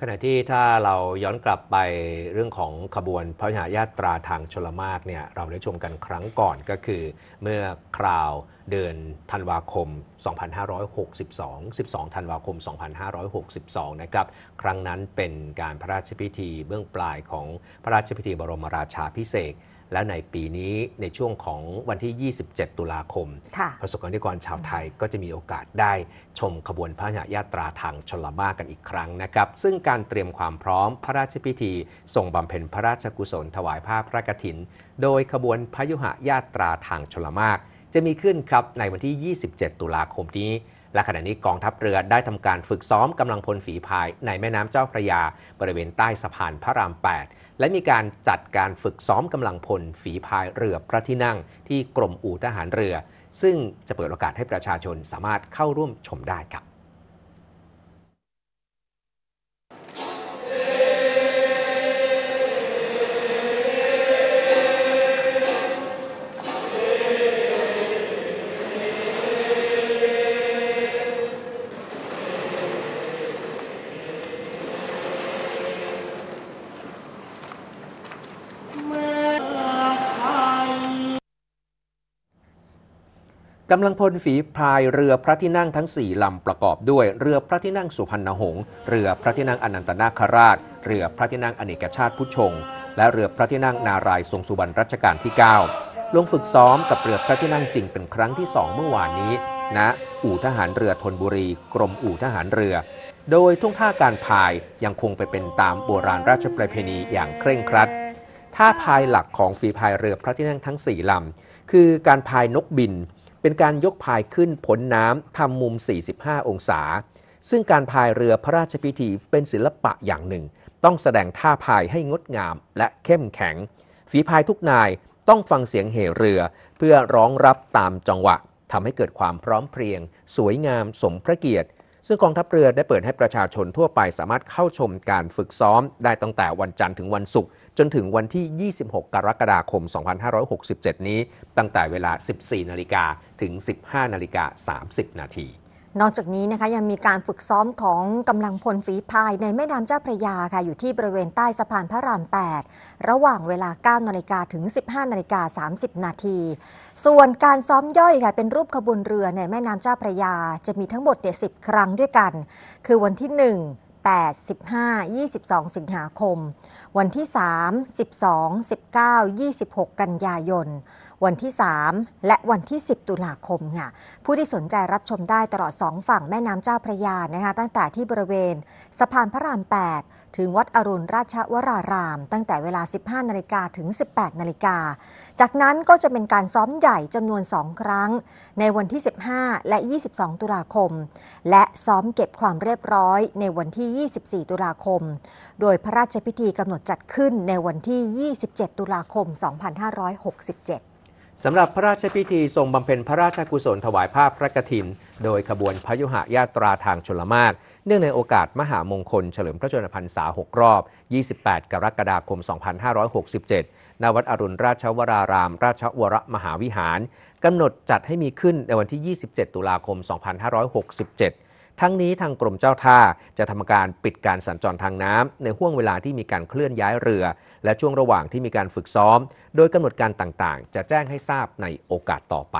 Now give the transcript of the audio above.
ขณะที่ถ้าเราย้อนกลับไปเรื่องของขบวนพระหายาตราทางชลมากเนี่ยเราได้ชมกันครั้งก่อนก็คือเมื่อคราวเดือนธันวาคม 2562 12 ธันวาคม 2562 นะครับ ครั้งนั้นเป็นการพระราชพิธีเบื้องปลายของพระราชพิธีบรมราชาพิเศษแล้วในปีนี้ในช่วงของวันที่ 27 ตุลาคมประสบกรณิกรชาวไทยก็จะมีโอกาสได้ชมขบวนพระญาตราทางชลมากันอีกครั้งนะครับ ซึ่งการเตรียมความพร้อมพระราชพิธีส่งบำเพ็ญพระราชกุศลถวายผ้าพระกฐิน โดยขบวนพระยุหญาตราทางชลมาก จะมีขึ้นครับในวันที่ 27 ตุลาคมนี้และขณะนี้กองทัพเรือได้ทำการฝึกซ้อมกำลังพลฝีพายในแม่น้ำเจ้าพระยาบริเวณใต้สะพานพระราม 8 และมีการจัดการฝึกซ้อมกำลังพลฝีพายเรือพระที่นั่ง ที่กรมอู่ทหารเรือ ซึ่งจะเปิดโอกาสให้ประชาชนสามารถเข้าร่วมชมได้ครับกำลังพลฝีพายเรือพระที่นั่งทั้ง 4 ลำประกอบด้วยเรือพระที่นั่งสุพรรณหงษ์เรือพระที่นั่งอนันตนาคราช เรือพระที่นั่งอเนกชาติพุชง และเรือพระที่นั่งนารายทรงสุวรรณรัชกาลที่9ลงฝึกซ้อมกับเรือพระที่นั่งจริงเป็นครั้งที่ 2 เมื่อวานนี้ณนะอู่ทหารเรือธนบุรี กรมอู่ทหารเรือ โดยทุ่งท่าการพายยังคงไปเป็นตามโบราณราชประเพณีอย่างเคร่งครัด ท่าพายหลักของฝีพายเรือพระที่นั่งทั้ง4ลำคือการพายนกบินเป็นการยกพายขึ้นผลน้ำทำมุม 45 องศา ซึ่งการพายเรือพระราชพิธีเป็นศิลปะอย่างหนึ่ง ต้องแสดงท่าพายให้งดงามและเข้มแข็ง ฝีพายทุกนายต้องฟังเสียงเหเรือ เพื่อร้องรับตามจังหวะทำให้เกิดความพร้อมเพรียง สวยงามสมพระเกียรติซึ่งกองทัพเรือได้เปิดให้ประชาชนทั่วไปสามารถเข้าชมการฝึกซ้อมได้ตั้งแต่วันจันทร์ถึงวันศุกร์จนถึงวันที่ 26 กรกฎาคม 2567 นี้ ตั้งแต่เวลา 14 นาฬิกาถึง 15นาฬิกา30 นาทีนอกจากนี้นะคะยังมีการฝึกซ้อมของกำลังพลฝีพายในแม่น้ำเจ้าพระยาค่ะอยู่ที่บริเวณใต้สะพานพระราม 8 ระหว่างเวลา 9นาฬิกาถึง 15นาฬิกา30นาทีส่วนการซ้อมย่อยค่ะเป็นรูปขบวนเรือในแม่น้ำเจ้าพระยาจะมีทั้งหมดเด10 ครั้งด้วยกัน คือวันที่ 1 8 15 22 สิงหาคม วันที่ 3 12 19 26 กันยายน วันที่ 3 และวันที่ 10 ตุลาคมค่ะผู้ที่สนใจรับชมได้ตลอด 2 ฝั่งแม่น้ำเจ้าพระยานะคะตั้งแต่ที่บริเวณสะพานพระราม 8 ถึงวัดอรุณราชวราราม ตั้งแต่เวลา 15นาฬิกาถึง 18นาฬิกาจากนั้นก็จะเป็นการซ้อมใหญ่จำนวน 2 ครั้งในวันที่ 15 และ 22 ตุลาคม และซ้อมเก็บความเรียบร้อยในวันที่่24 ตุลาคม โดยพระราชพิธีกำหนดจัดขึ้นในวันที่ 27 ตุลาคม 2567สำหรับพระราชพิธีทรงบำเพ็ญพระราชกุศลถวายภาพพระกฐิน โดยขบวนพยุหญาตราทางชลมากเนื่องในโอกาสมหามงคลเฉลิมพระชนมพรรษา6รอบ 28 กรกฎาคม 2567ณวัดอรุณราชวรารามราชวรมหาวิหารกำหนดจัดให้มีขึ้นในวันที่ 27 ตุลาคม 2567ทั้งนี้ทางกรมเจ้าท่าจะทำการปิดการสัญจรทางน้ำ ในห่วงเวลาที่มีการเคลื่อนย้ายเรือ และช่วงระหว่างที่มีการฝึกซ้อม โดยกำหนดการต่างๆ จะแจ้งให้ทราบในโอกาสต่อไป